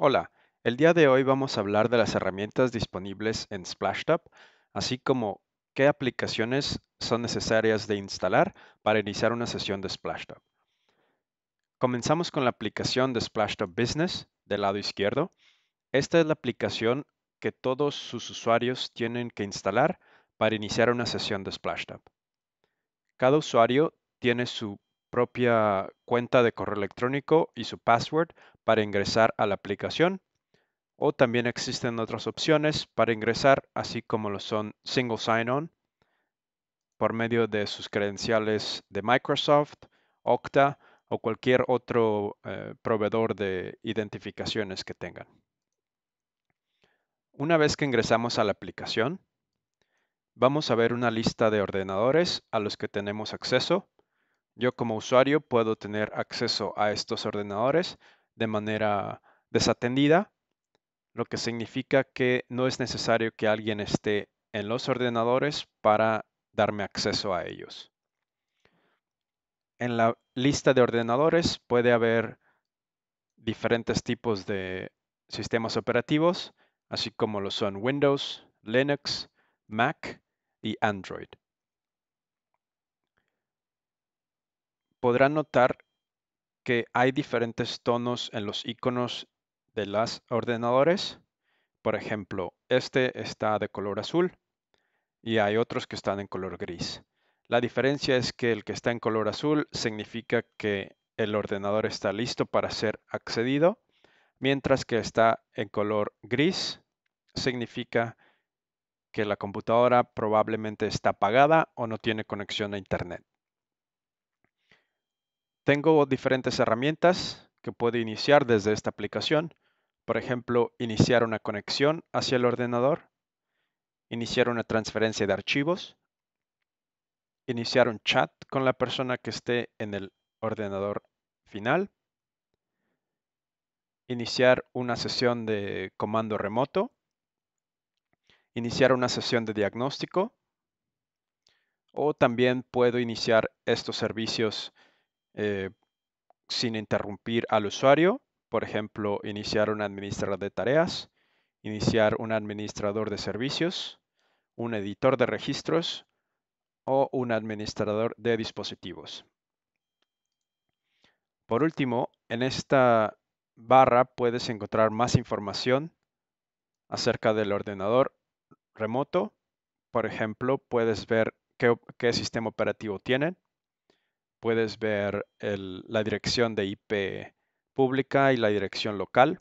Hola, el día de hoy vamos a hablar de las herramientas disponibles en SplashTop, así como qué aplicaciones son necesarias de instalar para iniciar una sesión de SplashTop. Comenzamos con la aplicación de SplashTop Business del lado izquierdo. Esta es la aplicación que todos sus usuarios tienen que instalar para iniciar una sesión de SplashTop. Cada usuario tiene su propia cuenta de correo electrónico y su password para ingresar a la aplicación o también existen otras opciones para ingresar, así como lo son Single Sign-On por medio de sus credenciales de Microsoft, Okta o cualquier otro eh, proveedor de identificaciones que tengan. Una vez que ingresamos a la aplicación, vamos a ver una lista de ordenadores a los que tenemos acceso. Yo como usuario puedo tener acceso a estos ordenadores de manera desatendida, lo que significa que no es necesario que alguien esté en los ordenadores para darme acceso a ellos. En la lista de ordenadores puede haber diferentes tipos de sistemas operativos, así como lo son Windows, Linux, Mac y Android. Podrán notar que hay diferentes tonos en los iconos de los ordenadores. Por ejemplo, este está de color azul y hay otros que están en color gris. La diferencia es que el que está en color azul significa que el ordenador está listo para ser accedido, mientras que está en color gris significa que la computadora probablemente está apagada o no tiene conexión a Internet. Tengo diferentes herramientas que puedo iniciar desde esta aplicación. Por ejemplo, iniciar una conexión hacia el ordenador, iniciar una transferencia de archivos, iniciar un chat con la persona que esté en el ordenador final, iniciar una sesión de comando remoto, iniciar una sesión de diagnóstico o también puedo iniciar estos servicios eh, sin interrumpir al usuario. Por ejemplo, iniciar un administrador de tareas, iniciar un administrador de servicios, un editor de registros o un administrador de dispositivos. Por último, en esta barra puedes encontrar más información acerca del ordenador remoto. Por ejemplo, puedes ver qué, qué sistema operativo tienen, puedes ver la dirección de IP pública y la dirección local.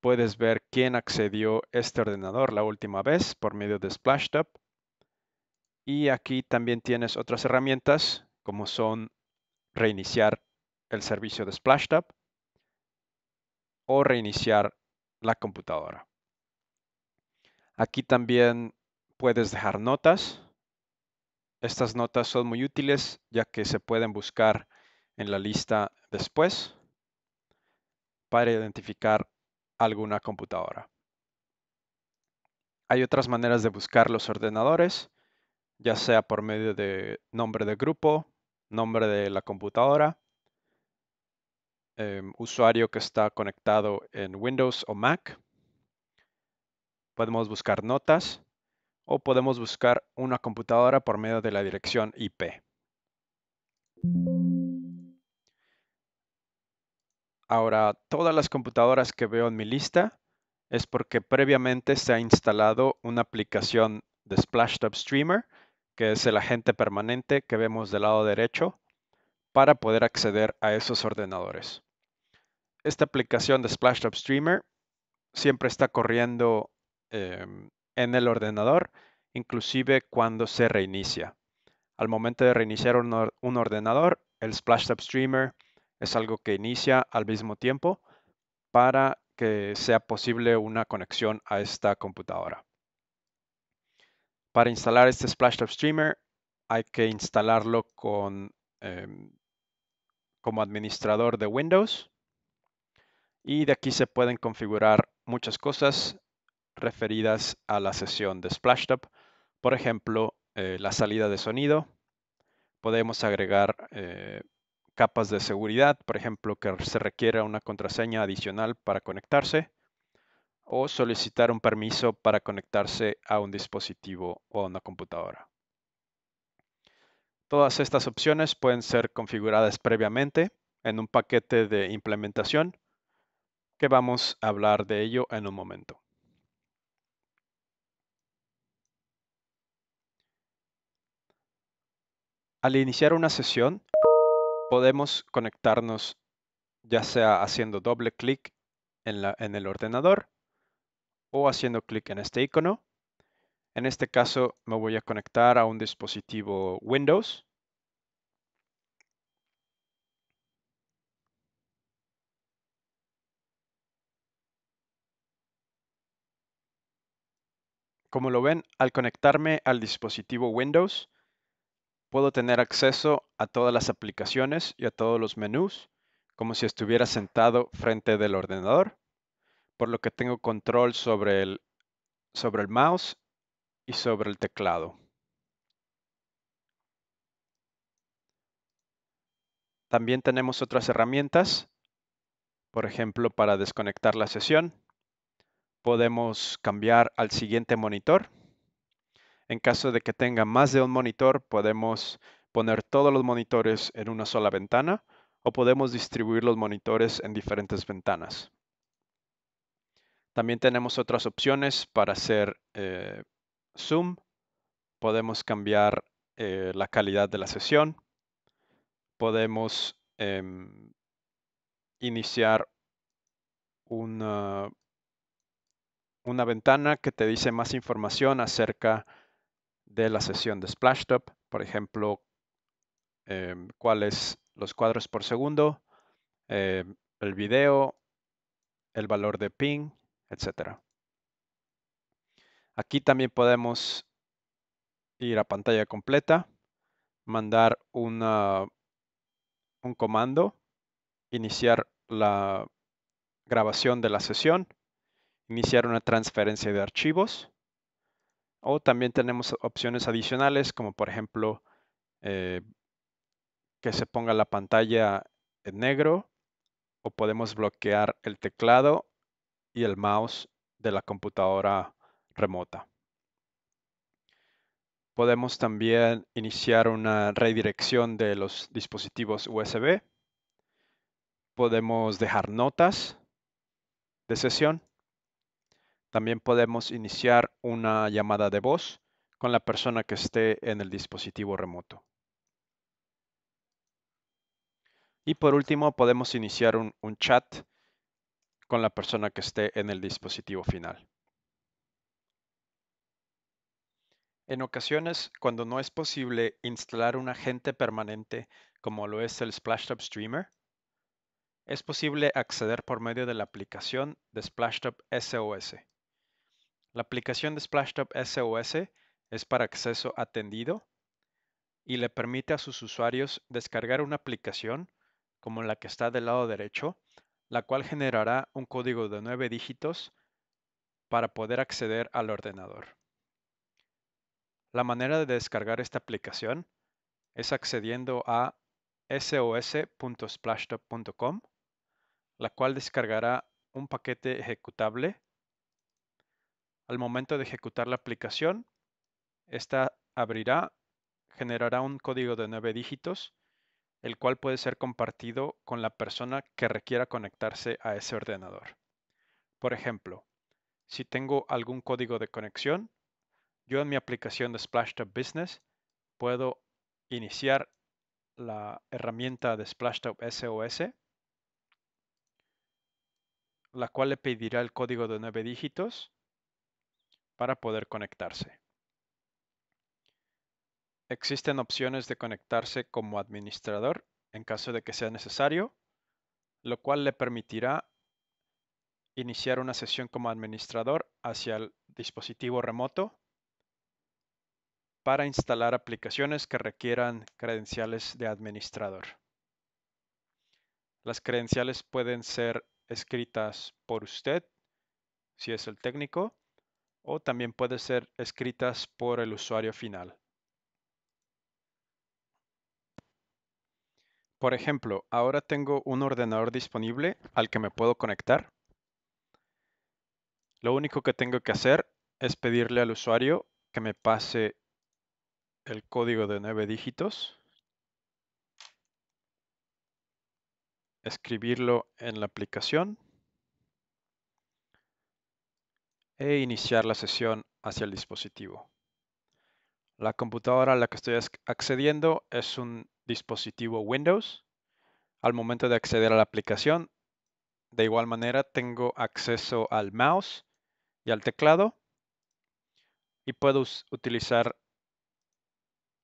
Puedes ver quién accedió a este ordenador la última vez por medio de SplashTop. Y aquí también tienes otras herramientas como son reiniciar el servicio de SplashTop o reiniciar la computadora. Aquí también puedes dejar notas estas notas son muy útiles ya que se pueden buscar en la lista después para identificar alguna computadora. Hay otras maneras de buscar los ordenadores, ya sea por medio de nombre de grupo, nombre de la computadora, em, usuario que está conectado en Windows o Mac. Podemos buscar notas o podemos buscar una computadora por medio de la dirección IP. Ahora, todas las computadoras que veo en mi lista es porque previamente se ha instalado una aplicación de Splashtop Streamer, que es el agente permanente que vemos del lado derecho, para poder acceder a esos ordenadores. Esta aplicación de Splashtop Streamer siempre está corriendo em, en el ordenador, inclusive cuando se reinicia. Al momento de reiniciar un, ordenador, el Splash Streamer es algo que inicia al mismo tiempo para que sea posible una conexión a esta computadora. Para instalar este Splashtop Streamer hay que instalarlo con, em, como administrador de Windows y de aquí se pueden configurar muchas cosas referidas a la sesión de Splashtop, por ejemplo, eh, la salida de sonido. Podemos agregar eh, capas de seguridad, por ejemplo, que se requiera una contraseña adicional para conectarse o solicitar un permiso para conectarse a un dispositivo o a una computadora. Todas estas opciones pueden ser configuradas previamente en un paquete de implementación que vamos a hablar de ello en un momento. Al iniciar una sesión, podemos conectarnos ya sea haciendo doble clic en, el ordenador o haciendo clic en este icono. En este caso me voy a conectar a un dispositivo Windows. Como lo ven, al conectarme al dispositivo Windows, puedo tener acceso a todas las aplicaciones y a todos los menús, como si estuviera sentado frente del ordenador, por lo que tengo control sobre el, sobre el mouse y sobre el teclado. También tenemos otras herramientas, por ejemplo, para desconectar la sesión. Podemos cambiar al siguiente monitor. En caso de que tenga más de un monitor, podemos poner todos los monitores en una sola ventana o podemos distribuir los monitores en diferentes ventanas. También tenemos otras opciones para hacer eh, zoom. Podemos cambiar eh, la calidad de la sesión. Podemos em, iniciar una, una ventana que te dice más información acerca de la sesión de Splashtop, por ejemplo, em, cuáles los cuadros por segundo, em, el video, el valor de ping, etc. Aquí también podemos ir a pantalla completa, mandar un comando, iniciar la grabación de la sesión, iniciar una transferencia de archivos o también tenemos opciones adicionales, como por ejemplo eh, que se ponga la pantalla en negro, o podemos bloquear el teclado y el mouse de la computadora remota. Podemos también iniciar una redirección de los dispositivos USB. Podemos dejar notas de sesión también podemos iniciar una llamada de voz con la persona que esté en el dispositivo remoto. Y por último, podemos iniciar un, chat con la persona que esté en el dispositivo final. En ocasiones, cuando no es posible instalar un agente permanente como lo es el Splashtop Streamer, es posible acceder por medio de la aplicación de Splashtop SOS. La aplicación de Splashtop SOS es para acceso atendido y le permite a sus usuarios descargar una aplicación como la que está del lado derecho, la cual generará un código de 9 dígitos para poder acceder al ordenador. La manera de descargar esta aplicación es accediendo a sos.splashtop.com, la cual descargará un paquete ejecutable al momento de ejecutar la aplicación, esta abrirá, generará un código de 9 dígitos, el cual puede ser compartido con la persona que requiera conectarse a ese ordenador. Por ejemplo, si tengo algún código de conexión, yo en mi aplicación de Splashtop Business puedo iniciar la herramienta de Splashtop SOS, la cual le pedirá el código de 9 dígitos para poder conectarse. Existen opciones de conectarse como administrador en caso de que sea necesario, lo cual le permitirá iniciar una sesión como administrador hacia el dispositivo remoto para instalar aplicaciones que requieran credenciales de administrador. Las credenciales pueden ser escritas por usted, si es el técnico, o también pueden ser escritas por el usuario final. Por ejemplo, ahora tengo un ordenador disponible al que me puedo conectar. Lo único que tengo que hacer es pedirle al usuario que me pase el código de 9 dígitos, escribirlo en la aplicación e iniciar la sesión hacia el dispositivo. La computadora a la que estoy accediendo es un dispositivo Windows. Al momento de acceder a la aplicación, de igual manera tengo acceso al mouse y al teclado y puedo utilizar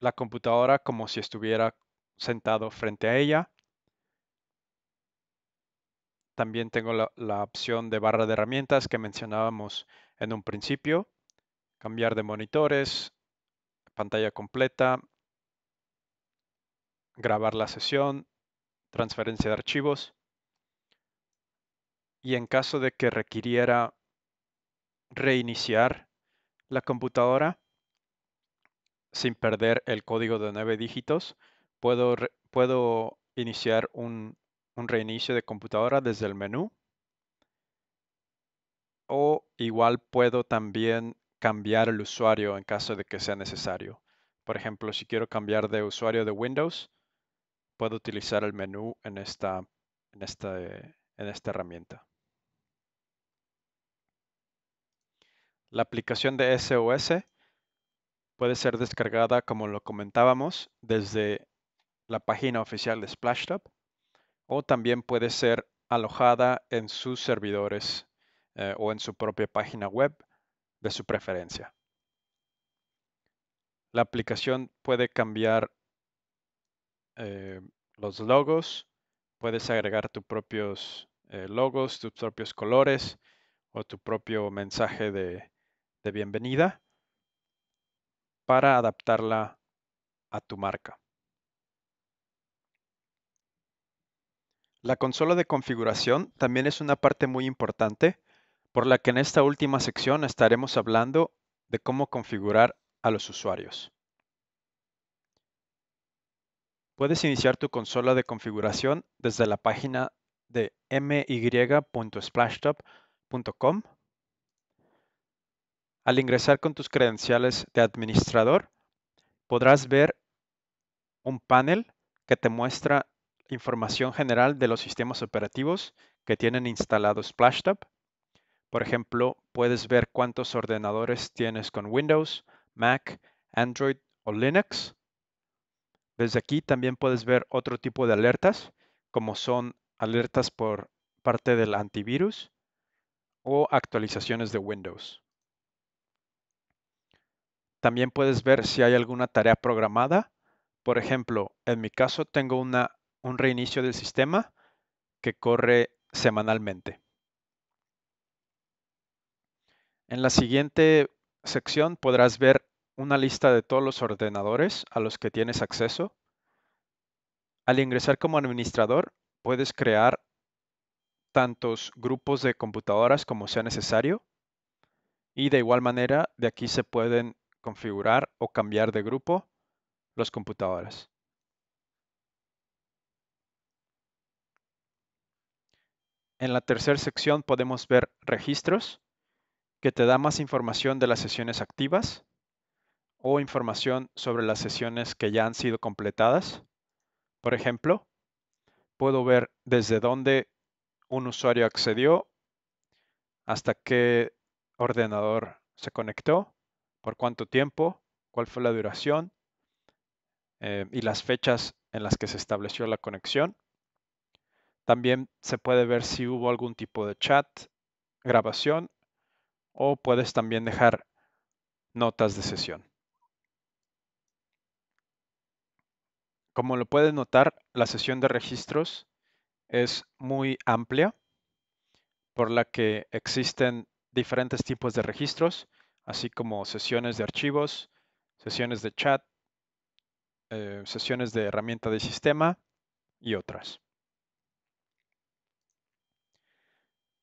la computadora como si estuviera sentado frente a ella también tengo la, opción de barra de herramientas que mencionábamos en un principio, cambiar de monitores, pantalla completa, grabar la sesión, transferencia de archivos y en caso de que requiriera reiniciar la computadora sin perder el código de 9 dígitos, puedo, puedo iniciar un un reinicio de computadora desde el menú. O igual puedo también cambiar el usuario en caso de que sea necesario. Por ejemplo, si quiero cambiar de usuario de Windows, puedo utilizar el menú en esta, en este, esta, herramienta. La aplicación de SOS puede ser descargada, como lo comentábamos, desde la página oficial de SplashTop o también puede ser alojada en sus servidores eh, o en su propia página web de su preferencia. La aplicación puede cambiar eh, los logos, puedes agregar tus propios eh, logos, tus propios colores o tu propio mensaje de bienvenida para adaptarla a tu marca. La consola de configuración también es una parte muy importante, por la que en esta última sección estaremos hablando de cómo configurar a los usuarios. Puedes iniciar tu consola de configuración desde la página de my.splashtop.com. Al ingresar con tus credenciales de administrador, podrás ver un panel que te muestra información general de los sistemas operativos que tienen instalado SplashTop. Por ejemplo, puedes ver cuántos ordenadores tienes con Windows, Mac, Android o Linux. Desde aquí también puedes ver otro tipo de alertas, como son alertas por parte del antivirus o actualizaciones de Windows. También puedes ver si hay alguna tarea programada. Por ejemplo, en mi caso tengo una un reinicio del sistema que corre semanalmente. En la siguiente sección podrás ver una lista de todos los ordenadores a los que tienes acceso. Al ingresar como administrador, puedes crear tantos grupos de computadoras como sea necesario y de igual manera de aquí se pueden configurar o cambiar de grupo los computadoras. En la tercera sección podemos ver registros, que te da más información de las sesiones activas o información sobre las sesiones que ya han sido completadas. Por ejemplo, puedo ver desde dónde un usuario accedió, hasta qué ordenador se conectó, por cuánto tiempo, cuál fue la duración eh, y las fechas en las que se estableció la conexión. También se puede ver si hubo algún tipo de chat, grabación o puedes también dejar notas de sesión. Como lo pueden notar, la sesión de registros es muy amplia, por la que existen diferentes tipos de registros, así como sesiones de archivos, sesiones de chat, eh, sesiones de herramienta de sistema y otras.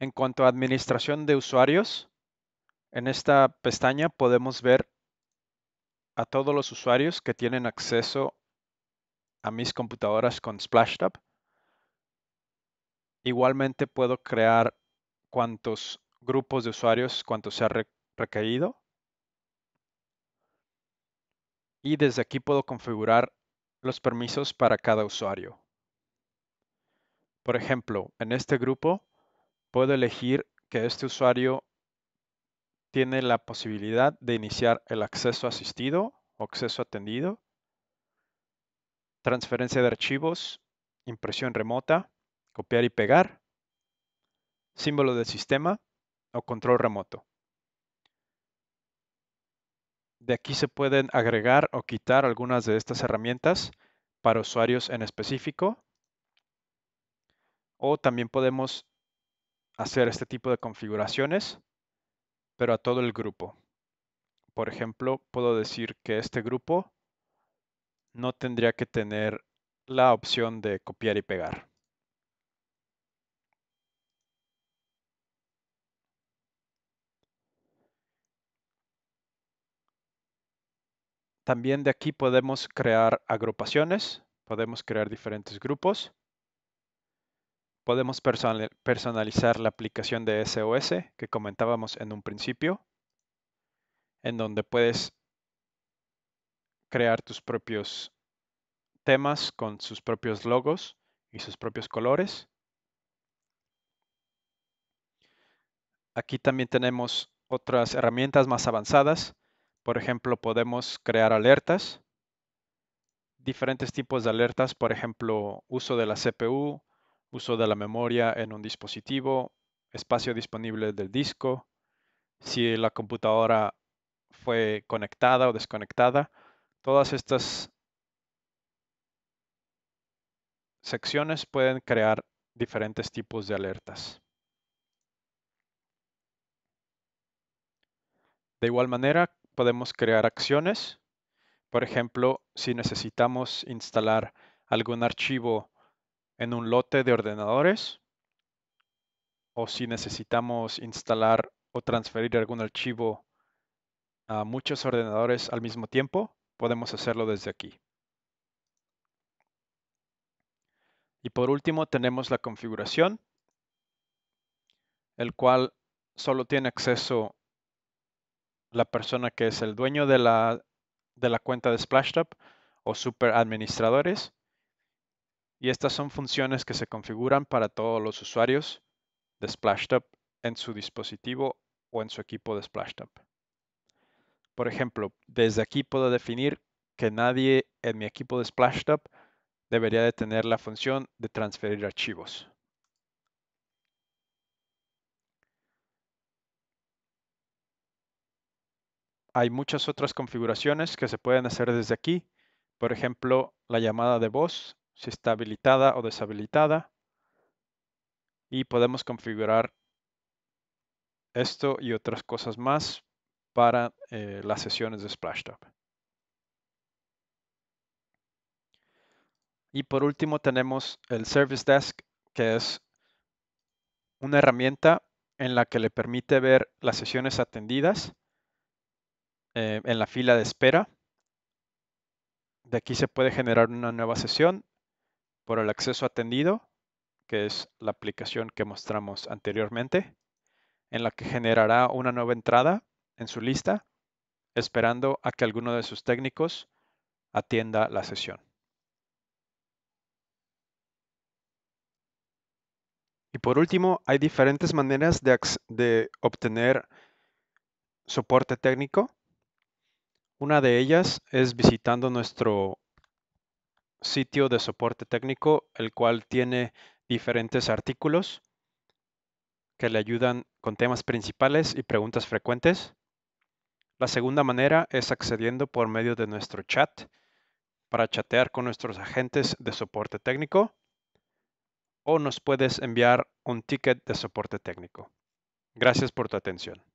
En cuanto a administración de usuarios, en esta pestaña podemos ver a todos los usuarios que tienen acceso a mis computadoras con SplashTab. Igualmente puedo crear cuantos grupos de usuarios, cuantos se ha requerido. Y desde aquí puedo configurar los permisos para cada usuario. Por ejemplo, en este grupo puedo elegir que este usuario tiene la posibilidad de iniciar el acceso asistido o acceso atendido, transferencia de archivos, impresión remota, copiar y pegar, símbolo del sistema o control remoto. De aquí se pueden agregar o quitar algunas de estas herramientas para usuarios en específico. O también podemos hacer este tipo de configuraciones, pero a todo el grupo. Por ejemplo, puedo decir que este grupo no tendría que tener la opción de copiar y pegar. También de aquí podemos crear agrupaciones, podemos crear diferentes grupos. Podemos personalizar la aplicación de SOS que comentábamos en un principio, en donde puedes crear tus propios temas con sus propios logos y sus propios colores. Aquí también tenemos otras herramientas más avanzadas. Por ejemplo, podemos crear alertas, diferentes tipos de alertas, por ejemplo, uso de la CPU, uso de la memoria en un dispositivo, espacio disponible del disco, si la computadora fue conectada o desconectada. Todas estas secciones pueden crear diferentes tipos de alertas. De igual manera, podemos crear acciones. Por ejemplo, si necesitamos instalar algún archivo en un lote de ordenadores o si necesitamos instalar o transferir algún archivo a muchos ordenadores al mismo tiempo, podemos hacerlo desde aquí. Y por último tenemos la configuración, el cual solo tiene acceso la persona que es el dueño de la, de la cuenta de SplashTop o super administradores y estas son funciones que se configuran para todos los usuarios de Splashtop en su dispositivo o en su equipo de Splashtop. Por ejemplo, desde aquí puedo definir que nadie en mi equipo de Splashtop debería de tener la función de transferir archivos. Hay muchas otras configuraciones que se pueden hacer desde aquí. Por ejemplo, la llamada de voz si está habilitada o deshabilitada. Y podemos configurar esto y otras cosas más para eh, las sesiones de Splashtop. Y por último tenemos el Service Desk, que es una herramienta en la que le permite ver las sesiones atendidas eh, en la fila de espera. De aquí se puede generar una nueva sesión por el acceso atendido, que es la aplicación que mostramos anteriormente, en la que generará una nueva entrada en su lista, esperando a que alguno de sus técnicos atienda la sesión. Y por último, hay diferentes maneras de, obtener soporte técnico. Una de ellas es visitando nuestro sitio de soporte técnico, el cual tiene diferentes artículos que le ayudan con temas principales y preguntas frecuentes. La segunda manera es accediendo por medio de nuestro chat para chatear con nuestros agentes de soporte técnico o nos puedes enviar un ticket de soporte técnico. Gracias por tu atención.